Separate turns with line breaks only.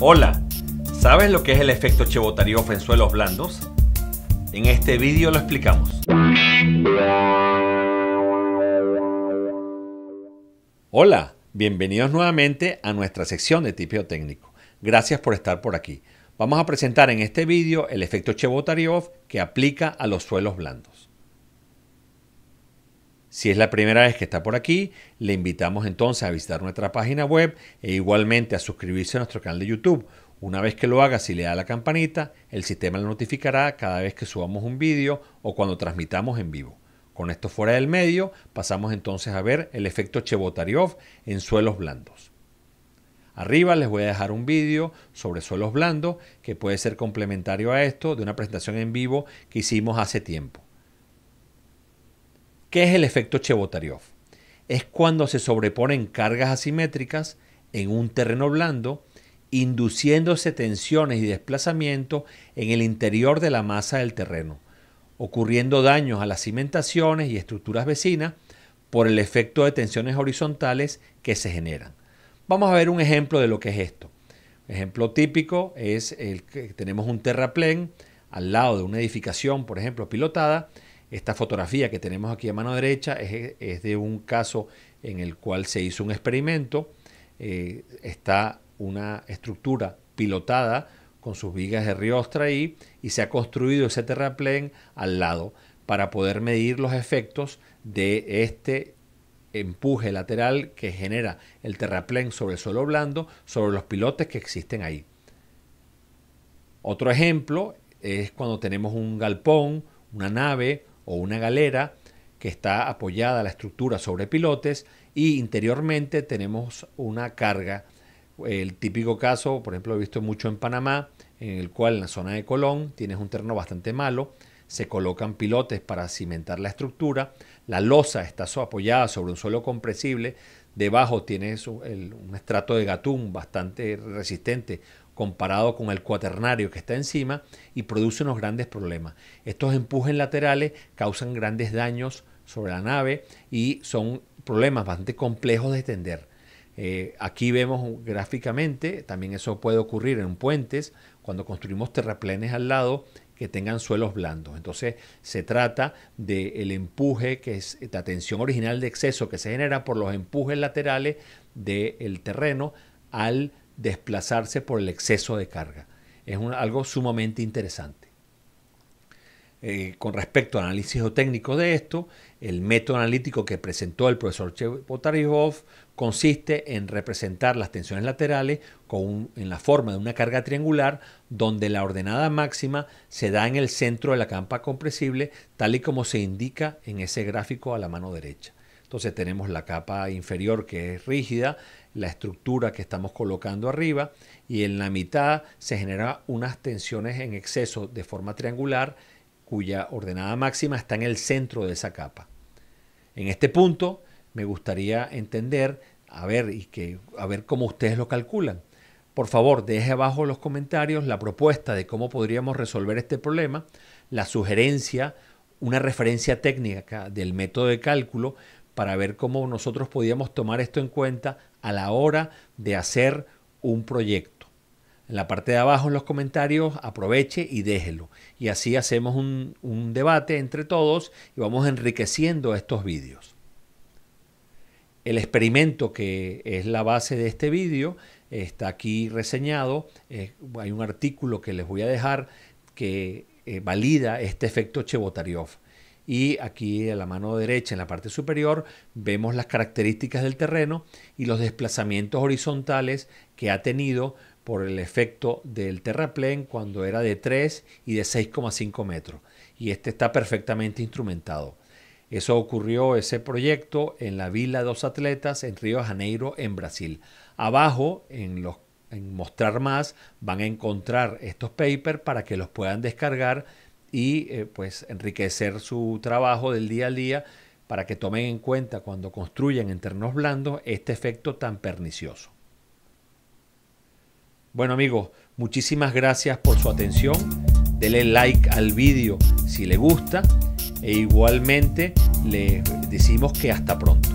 Hola, ¿sabes lo que es el efecto Chebotaryov en suelos blandos? En este vídeo lo explicamos. Hola, bienvenidos nuevamente a nuestra sección de Tipio técnico. Gracias por estar por aquí. Vamos a presentar en este vídeo el efecto Chebotaryov que aplica a los suelos blandos. Si es la primera vez que está por aquí, le invitamos entonces a visitar nuestra página web e igualmente a suscribirse a nuestro canal de YouTube. Una vez que lo haga, si le da la campanita, el sistema le notificará cada vez que subamos un vídeo o cuando transmitamos en vivo. Con esto fuera del medio, pasamos entonces a ver el efecto Chebotaryov en suelos blandos. Arriba les voy a dejar un vídeo sobre suelos blandos que puede ser complementario a esto de una presentación en vivo que hicimos hace tiempo. ¿Qué es el efecto Chebotaryov? Es cuando se sobreponen cargas asimétricas en un terreno blando, induciéndose tensiones y desplazamientos en el interior de la masa del terreno, ocurriendo daños a las cimentaciones y estructuras vecinas por el efecto de tensiones horizontales que se generan. Vamos a ver un ejemplo de lo que es esto. ejemplo típico es el que tenemos un terraplén al lado de una edificación, por ejemplo, pilotada, esta fotografía que tenemos aquí a mano derecha es, de un caso en el cual se hizo un experimento. Eh, está una estructura pilotada con sus vigas de riostra ahí y se ha construido ese terraplén al lado para poder medir los efectos de este empuje lateral que genera el terraplén sobre el suelo blando, sobre los pilotes que existen ahí. Otro ejemplo es cuando tenemos un galpón, una nave, o una galera que está apoyada a la estructura sobre pilotes y interiormente tenemos una carga. El típico caso, por ejemplo, he visto mucho en Panamá, en el cual en la zona de Colón tienes un terreno bastante malo, se colocan pilotes para cimentar la estructura, la losa está apoyada sobre un suelo compresible, debajo tiene un estrato de gatún bastante resistente comparado con el cuaternario que está encima y produce unos grandes problemas. Estos empujes laterales causan grandes daños sobre la nave y son problemas bastante complejos de extender. Eh, aquí vemos gráficamente, también eso puede ocurrir en puentes, cuando construimos terraplenes al lado, que tengan suelos blandos. Entonces se trata del empuje, que es la tensión original de exceso que se genera por los empujes laterales del terreno al desplazarse por el exceso de carga. Es algo sumamente interesante. Eh, con respecto al análisis técnico de esto, el método analítico que presentó el profesor Chebotaryov consiste en representar las tensiones laterales en la forma de una carga triangular donde la ordenada máxima se da en el centro de la campa compresible tal y como se indica en ese gráfico a la mano derecha. Entonces tenemos la capa inferior que es rígida, la estructura que estamos colocando arriba y en la mitad se generan unas tensiones en exceso de forma triangular cuya ordenada máxima está en el centro de esa capa. En este punto me gustaría entender, a ver, y que, a ver cómo ustedes lo calculan. Por favor, deje abajo en los comentarios la propuesta de cómo podríamos resolver este problema, la sugerencia, una referencia técnica del método de cálculo para ver cómo nosotros podíamos tomar esto en cuenta a la hora de hacer un proyecto en la parte de abajo en los comentarios, aproveche y déjelo. Y así hacemos un, debate entre todos y vamos enriqueciendo estos vídeos. El experimento que es la base de este vídeo está aquí reseñado. hay un artículo que les voy a dejar que eh, valida este efecto Chebotaryov. Y aquí a la mano derecha, en la parte superior, vemos las características del terreno y los desplazamientos horizontales que ha tenido por el efecto del terraplén cuando era de 3 y de 6,5 metros. Y este está perfectamente instrumentado. Eso ocurrió, ese proyecto, en la Vila Dos Atletas en Río de Janeiro, en Brasil. Abajo, en, los, mostrar más, van a encontrar estos papers para que los puedan descargar y eh, pues enriquecer su trabajo del día a día para que tomen en cuenta cuando construyan en ternos blandos este efecto tan pernicioso. Bueno amigos, muchísimas gracias por su atención. Dele like al vídeo si le gusta. E igualmente le decimos que hasta pronto.